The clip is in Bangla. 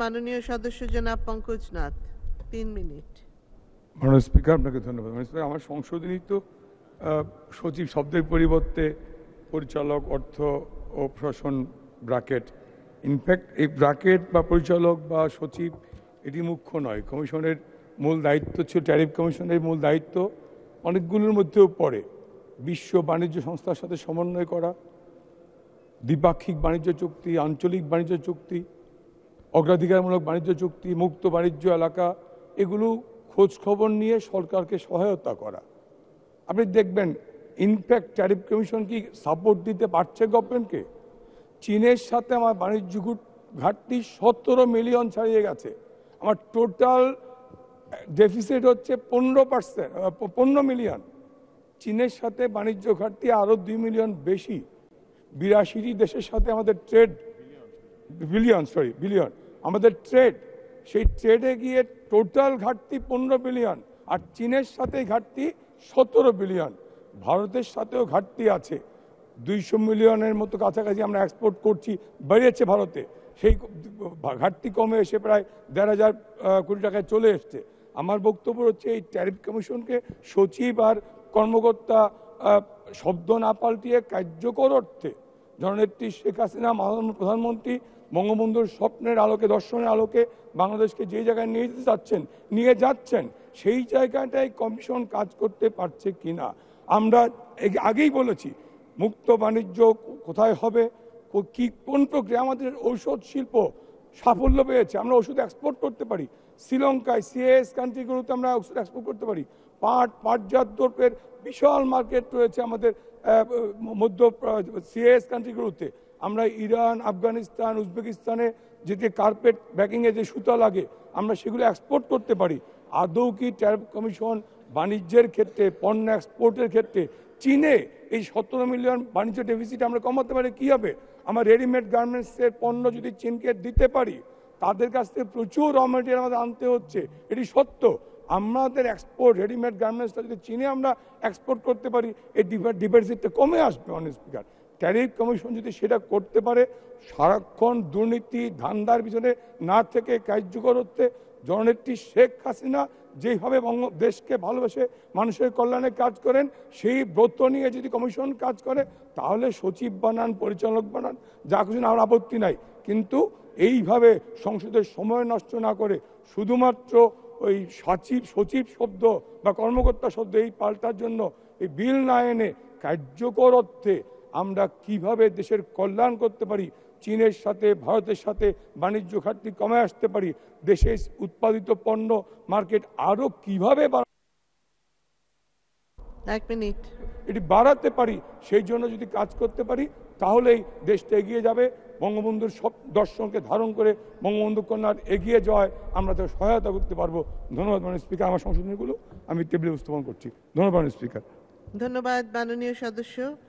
মাননীয় সদস্য জনাব পঙ্কজ নাথ তিন মিনিট মাননীয় স্পিকার আপনাকে ধন্যবাদ স্পিকার আমার সংশোধনী তো সচিব শব্দের পরিবর্তে পরিচালক অর্থ ও প্রশাসন ব্রাকেট ইনফ্যাক্ট এই ব্রাকেট বা পরিচালক বা সচিব এটি মুখ্য নয় কমিশনের মূল দায়িত্ব ছিল ট্যারিফ কমিশনের মূল দায়িত্ব অনেকগুলোর মধ্যেও পড়ে বিশ্ব বাণিজ্য সংস্থার সাথে সমন্বয় করা দ্বিপাক্ষিক বাণিজ্য চুক্তি আঞ্চলিক বাণিজ্য চুক্তি অগ্রাধিকারমূলক বাণিজ্য চুক্তি মুক্ত বাণিজ্য এলাকা এগুলো খোঁজখবর নিয়ে সরকারকে সহায়তা করা আপনি দেখবেন ইনফ্যাক্ট ট্যারিফ কমিশন কি সাপোর্ট দিতে পারছে গভর্নমেন্টকে চীনের সাথে আমার বাণিজ্য ঘাটতি সতেরো মিলিয়ন ছাড়িয়ে গেছে আমার টোটাল ডেফিসিট হচ্ছে পনেরো পার্সেন্ট পনেরো মিলিয়ন চীনের সাথে বাণিজ্য ঘাটতি আরও দুই মিলিয়ন বেশি বিরাশিটি দেশের সাথে আমাদের ট্রেড বিলিয়ন সরি বিলিয়ন আমাদের ট্রেড সেই ট্রেডে গিয়ে টোটাল ঘাটতি পনেরো বিলিয়ন আর চীনের সাথে ঘাটতি সতেরো বিলিয়ন ভারতের সাথেও ঘাটতি আছে দুইশো মিলিয়নের মতো কাছাকাছি আমরা এক্সপোর্ট করছি বেড়েছে ভারতে সেই ঘাটতি কমে এসে প্রায় দেড় হাজার কোটি টাকায় চলে এসছে আমার বক্তব্য হচ্ছে এই ট্যারিফ কমিশনকে সচিব আর কর্মকর্তা শব্দ না পাল্টিয়ে কার্যকর অর্থে জননেত্রী শেখ হাসিনা প্রধানমন্ত্রী বঙ্গবন্ধুর স্বপ্নের আলোকে দর্শনের আলোকে বাংলাদেশকে যে জায়গায় নিয়ে যেতে চাচ্ছেন নিয়ে যাচ্ছেন সেই জায়গাটায় কমিশন কাজ করতে পারছে কি না আমরা আগেই বলেছি মুক্ত বাণিজ্য কোথায় হবে কি কোন প্রক্রিয়া আমাদের ঔষধ শিল্প সাফল্য পেয়েছে আমরা ওষুধ এক্সপোর্ট করতে পারি শ্রীলঙ্কায় সিএস কান্ট্রিগুলোতে আমরা এক্সপোর্ট করতে পারি পাট পাটজাত দ্রব্যের বিশাল মার্কেট রয়েছে আমাদের মধ্য সিএস কান্ট্রিগুলোতে আমরা ইরান আফগানিস্তান উজবেকিস্তানে যে যে কার্পেট ব্যাকিংয়ে যে সুতা লাগে আমরা সেগুলো এক্সপোর্ট করতে পারি আদৌ কি ট্যারিফ কমিশন বাণিজ্যের ক্ষেত্রে পণ্য এক্সপোর্টের ক্ষেত্রে চীনে এই সতেরো মিলিয়ন বাণিজ্য ডেফিসিট আমরা কমাতে পারি কী হবে আমার রেডিমেড গার্মেন্টসের পণ্য যদি চীনকে দিতে পারি তাদের কাছ থেকে প্রচুর র মেটেরিয়াল আমাদের আনতে হচ্ছে এটি সত্য আমাদের এক্সপোর্ট রেডিমেড গার্মেন্টসটা যদি চীনে আমরা এক্সপোর্ট করতে পারি এই ডিফেন্সিভটা কমে আসবে অনেক স্পিকার ট্যারিফ কমিশন যদি সেটা করতে পারে সারাক্ষণ দুর্নীতি ধান্দার পিছনে না থেকে কার্যকর হতে জননেত্রী শেখ হাসিনা যেইভাবে দেশকে ভালোবেসে মানুষের কল্যাণে কাজ করেন সেই ব্রত নিয়ে যদি কমিশন কাজ করে তাহলে সচিব বানান পরিচালক বানান যা কিছু আমার আপত্তি নাই কিন্তু এইভাবে সংসদের সময় নষ্ট না করে শুধুমাত্র ওই সচিব সচিব শব্দ বা কর্মকর্তা শব্দ এই পাল্টার জন্য এই বিল না এনে কার্যকর অর্থে আমরা কিভাবে দেশের কল্যাণ করতে পারি চীনের সাথে ভারতের সাথে বাণিজ্য ঘাটতি কমে আসতে পারি দেশে উৎপাদিত পণ্য মার্কেট আরও কিভাবে এক মিনিট এটি বাড়াতে পারি সেই জন্য যদি কাজ করতে পারি তাহলেই দেশটা এগিয়ে যাবে বঙ্গবন্ধুর সব দর্শনকে ধারণ করে বঙ্গবন্ধু কন্যার এগিয়ে যাওয়ায় আমরা তো সহায়তা করতে পারবো ধন্যবাদ মাননীয় স্পিকার আমার সংশোধনীগুলো আমি টেবিলে উপস্থাপন করছি ধন্যবাদ মাননীয় স্পিকার ধন্যবাদ মাননীয় সদস্য